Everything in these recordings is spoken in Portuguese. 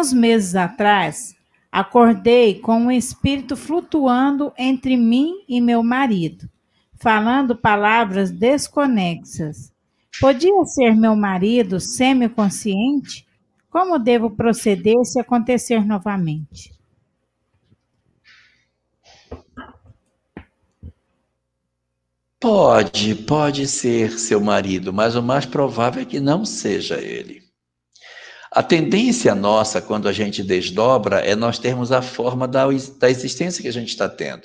Uns meses atrás, acordei com um espírito flutuando entre mim e meu marido, falando palavras desconexas. Podia ser meu marido semiconsciente? Como devo proceder se acontecer novamente? Pode, pode ser seu marido, mas o mais provável é que não seja ele. A tendência nossa, quando a gente desdobra, é nós termos a forma da, da existência que a gente está tendo.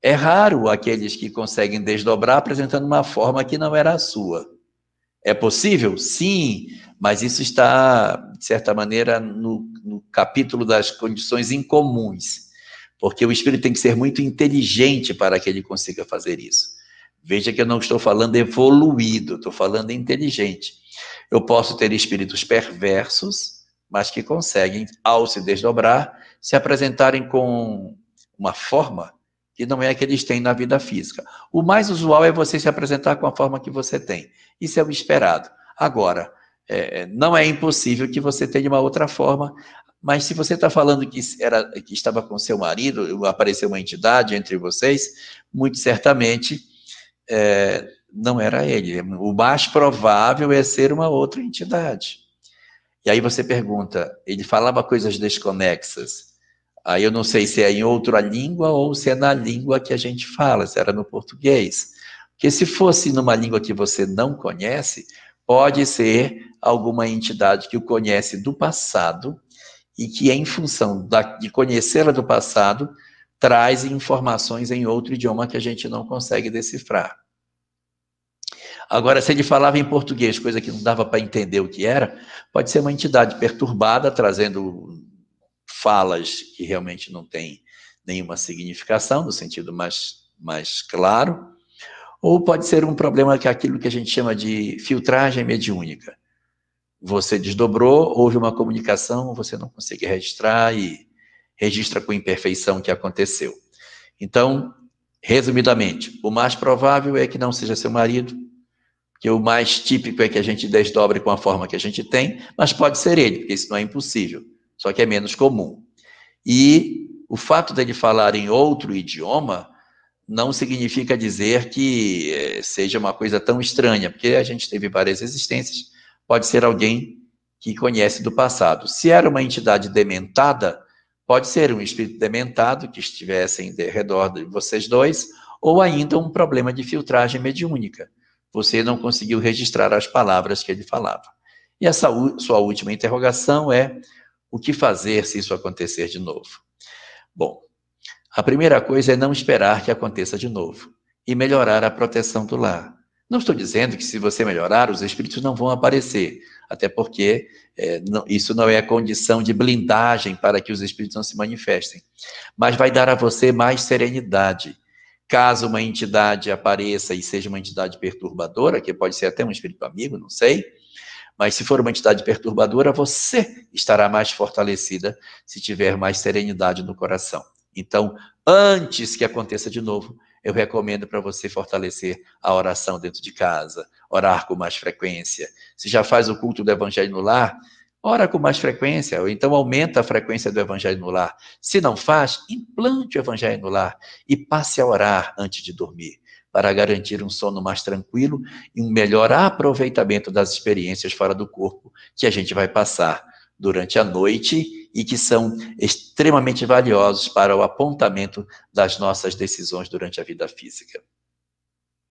É raro aqueles que conseguem desdobrar apresentando uma forma que não era a sua. É possível? Sim, mas isso está, de certa maneira, no, no capítulo das condições incomuns, porque o espírito tem que ser muito inteligente para que ele consiga fazer isso. Veja que eu não estou falando evoluído, estou falando inteligente. Eu posso ter espíritos perversos, mas que conseguem, ao se desdobrar, se apresentarem com uma forma que não é a que eles têm na vida física. O mais usual é você se apresentar com a forma que você tem. Isso é o esperado. Agora, é, não é impossível que você tenha uma outra forma, mas se você está falando que, era, que estava com seu marido, apareceu uma entidade entre vocês, muito certamente é, não era ele. O mais provável é ser uma outra entidade. E aí você pergunta, ele falava coisas desconexas. Aí eu não sei se é em outra língua ou se é na língua que a gente fala, se era no português. Porque se fosse numa língua que você não conhece, pode ser alguma entidade que o conhece do passado e que, em função da, de conhecê-la do passado, traz informações em outro idioma que a gente não consegue decifrar. Agora, se ele falava em português, coisa que não dava para entender o que era, pode ser uma entidade perturbada, trazendo falas que realmente não têm nenhuma significação, no sentido mais, mais claro, ou pode ser um problema que é aquilo que a gente chama de filtragem mediúnica. Você desdobrou, houve uma comunicação, você não consegue registrar e registra com imperfeição o que aconteceu. Então, resumidamente, o mais provável é que não seja seu marido, que o mais típico é que a gente desdobre com a forma que a gente tem, mas pode ser ele, porque isso não é impossível, só que é menos comum. E o fato dele falar em outro idioma não significa dizer que eh, seja uma coisa tão estranha, porque a gente teve várias existências, pode ser alguém que conhece do passado. Se era uma entidade dementada, pode ser um espírito dementado que estivesse em redor de vocês dois, ou ainda um problema de filtragem mediúnica você não conseguiu registrar as palavras que ele falava. E a sua última interrogação é: o que fazer se isso acontecer de novo? Bom, a primeira coisa é não esperar que aconteça de novo e melhorar a proteção do lar. Não estou dizendo que se você melhorar, os espíritos não vão aparecer, até porque é, não, isso não é condição de blindagem para que os espíritos não se manifestem. Mas vai dar a você mais serenidade caso uma entidade apareça e seja uma entidade perturbadora, que pode ser até um espírito amigo, não sei, mas se for uma entidade perturbadora, você estará mais fortalecida se tiver mais serenidade no coração. Então, antes que aconteça de novo, eu recomendo para você fortalecer a oração dentro de casa, orar com mais frequência. Se já faz o culto do Evangelho no lar, Ora com mais frequência, ou então aumenta a frequência do evangelho no lar. Se não faz, implante o evangelho no lar e passe a orar antes de dormir, para garantir um sono mais tranquilo e um melhor aproveitamento das experiências fora do corpo que a gente vai passar durante a noite e que são extremamente valiosos para o apontamento das nossas decisões durante a vida física.